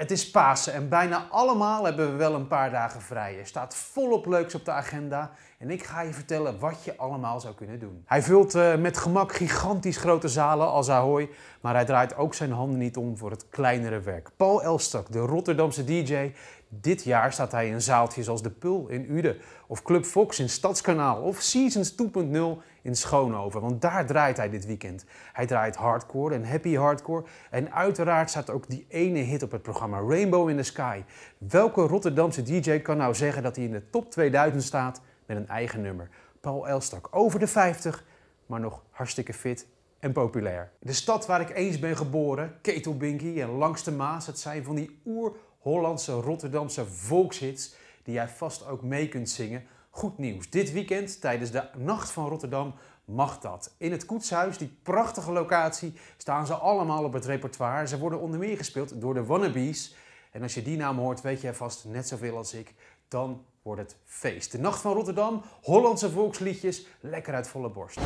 Het is Pasen en bijna allemaal hebben we wel een paar dagen vrij. Er staat volop leuks op de agenda en ik ga je vertellen wat je allemaal zou kunnen doen. Hij vult eh, met gemak gigantisch grote zalen als Ahoy, maar hij draait ook zijn handen niet om voor het kleinere werk. Paul Elstak, de Rotterdamse DJ, dit jaar staat hij in zaaltjes als De Pul in Uden, of Club Fox in Stadskanaal, of Seasons 2.0 in Schoonhoven. Want daar draait hij dit weekend. Hij draait hardcore en happy hardcore. En uiteraard staat ook die ene hit op het programma Rainbow in the Sky. Welke Rotterdamse DJ kan nou zeggen dat hij in de top 2000 staat met een eigen nummer? Paul Elstak over de 50, maar nog hartstikke fit en populair. De stad waar ik eens ben geboren, Ketelbinky en Langs de Maas, het zijn van die oer Hollandse Rotterdamse volkshits die jij vast ook mee kunt zingen. Goed nieuws, dit weekend tijdens de Nacht van Rotterdam mag dat. In het Koetshuis, die prachtige locatie, staan ze allemaal op het repertoire. Ze worden onder meer gespeeld door de Wannabes. En als je die naam hoort, weet jij vast net zoveel als ik. Dan wordt het feest. De Nacht van Rotterdam, Hollandse volksliedjes, lekker uit volle borst.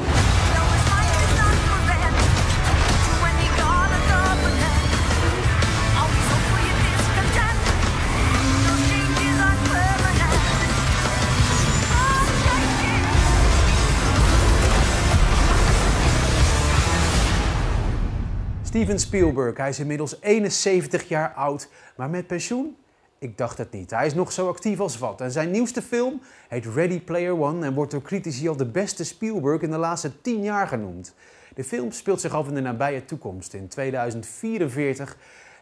Steven Spielberg. Hij is inmiddels 71 jaar oud, maar met pensioen? Ik dacht het niet. Hij is nog zo actief als wat. En zijn nieuwste film heet Ready Player One en wordt door critici al de beste Spielberg in de laatste 10 jaar genoemd. De film speelt zich af in de nabije toekomst, in 2044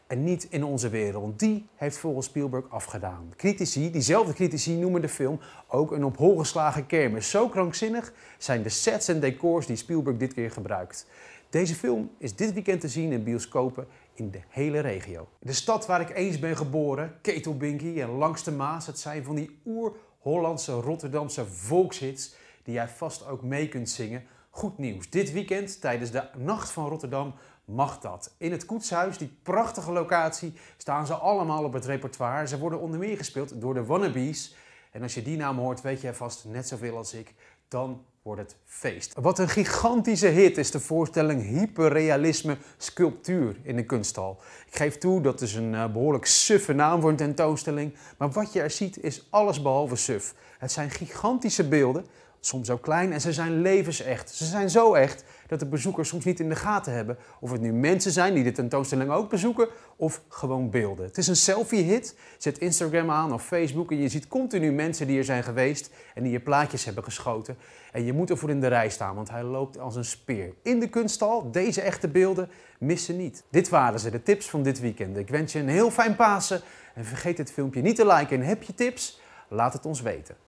en niet in onze wereld. Die heeft volgens Spielberg afgedaan. Critici, diezelfde critici, noemen de film ook een op hol geslagen kermis. Zo krankzinnig zijn de sets en decors die Spielberg dit keer gebruikt. Deze film is dit weekend te zien in bioscopen in de hele regio. De stad waar ik eens ben geboren, Ketelbinky en Langs de Maas, het zijn van die oer-Hollandse Rotterdamse volkshits die jij vast ook mee kunt zingen. Goed nieuws, dit weekend tijdens de Nacht van Rotterdam mag dat. In het Koetshuis, die prachtige locatie, staan ze allemaal op het repertoire. Ze worden onder meer gespeeld door de Wannabes. En als je die naam hoort, weet je vast net zoveel als ik dan wordt het feest. Wat een gigantische hit is de voorstelling Hyperrealisme Sculptuur in de kunsthal. Ik geef toe, dat is dus een eh, behoorlijk suffe naam voor een tentoonstelling, maar wat je er ziet is alles behalve suf. Het zijn gigantische beelden soms ook klein en ze zijn levensecht. Ze zijn zo echt dat de bezoekers soms niet in de gaten hebben of het nu mensen zijn die de tentoonstelling ook bezoeken of gewoon beelden. Het is een selfie-hit. Zet Instagram aan of Facebook en je ziet continu mensen die er zijn geweest en die je plaatjes hebben geschoten. En je moet ervoor in de rij staan, want hij loopt als een speer. In de kunsthal, deze echte beelden missen niet. Dit waren ze, de tips van dit weekend. Ik wens je een heel fijn Pasen en vergeet dit filmpje niet te liken. En heb je tips? Laat het ons weten.